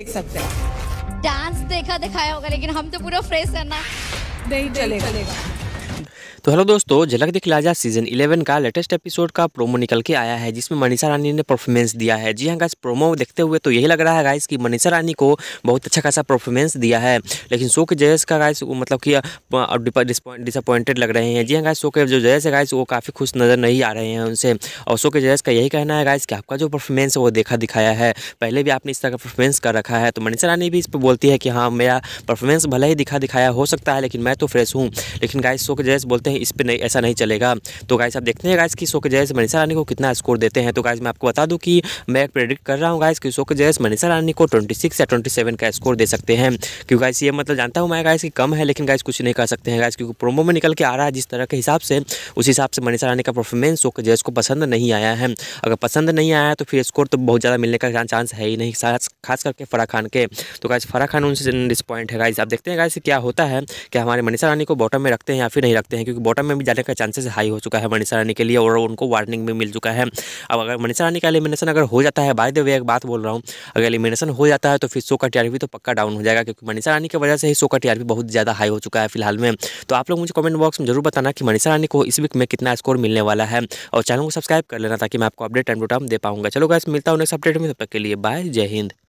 देख सकते हैं डांस देखा दिखाया होगा लेकिन हम तो पूरा फ्रेश है ना नहीं चलेगा, चलेगा। तो हेलो दोस्तों झलक जा सीजन 11 का लेटेस्ट एपिसोड का प्रोमो निकल के आया है जिसमें मनीषा रानी ने परफॉर्मेंस दिया है जी हाँ गाइस प्रोमो देखते हुए तो यही लग रहा है गाइस कि मनीषा रानी को बहुत अच्छा खासा परफॉर्मेंस दिया है लेकिन शो के जयस का गाइस मतलब कि डिसअपॉइंटेड लग रहे हैं जी हाँ गाइस शो के जो जयस है गाइस वो काफ़ी खुश नज़र नहीं आ रहे हैं उनसे और शो के जयस का यही कहना है गाइस कि आपका जो परफॉर्मेंस है वो देखा दिखाया है पहले भी आपने इस तरह का परफॉर्मेंस कर रखा है तो मनीषा रानी भी इस पर बोलती है कि हाँ मेरा परफॉर्मेंस भले ही दिखा दिखाया हो सकता है लेकिन मैं तो फ्रेश हूँ लेकिन गाइस शो के जयस बोलते हैं नहीं इस पर नहीं ऐसा नहीं चलेगा तो गाइस आप देखते हैं गाइस की शो के जयस मनीषा रानी को कितना स्कोर देते हैं तो गाइस मैं आपको बता दूँ कि मैं एक प्रेडिक्ट कर रहा हूँ गाइस कि शोक जयस मनीषा रानी को ट्वेंटी सिक्स या ट्वेंटी सेवन का स्कोर दे सकते हैं क्योंकि गाइस ये मतलब जानता हूँ मैं गाइस कि कम है लेकिन गाइस कुछ नहीं कर सकते हैं गाइस क्योंकि प्रोमो में निकल के आ रहा है जिस तरह के हिसाब से उस हिसाब से मनीषा रानी का परफॉर्मेंस शो के जयस को पसंद नहीं आया है अगर पसंद नहीं आया तो फिर स्कोर तो बहुत ज़्यादा मिलने का चांस है ही नहीं खास करके फराह खान के तो गाइस फराह खान उनसे डिसअपॉइंट है गाइस आप देखते हैं गाइस क्या होता है कि हमारे मनीषा रानी को बॉटम में रखते हैं या फिर नहीं रखते हैं क्योंकि बॉटम में भी जाने का चांसेस हाई हो चुका है मनीषा रानी के लिए और उनको वार्निंग भी मिल चुका है अब अगर मनीषा रानी का एलिमिनेशन अगर हो जाता है बाय द वे एक बात बोल रहा हूँ अगर एलिमिनेशन हो जाता है तो फिर शो का टीआरपी तो पक्का डाउन हो जाएगा क्योंकि मनीषा रानी की वजह से ही शो का टीआरपी बहुत ज़्यादा हाई हो चुका है फिलहाल में तो आप लोग मुझे कमेंट बॉक्स में जरूर बताना कि मनीषा रानी को इस वीक में कितना स्कोर मिलने वाला है और चैनल को सब्सक्राइब कर लेना ताकि मैं आपको अपडेट टाइम टू टाइम दे पाऊँगा चलो गाइस मिलता हूँ नेक्स्ट अपडेट में तब तक के लिए बाय जय हिंद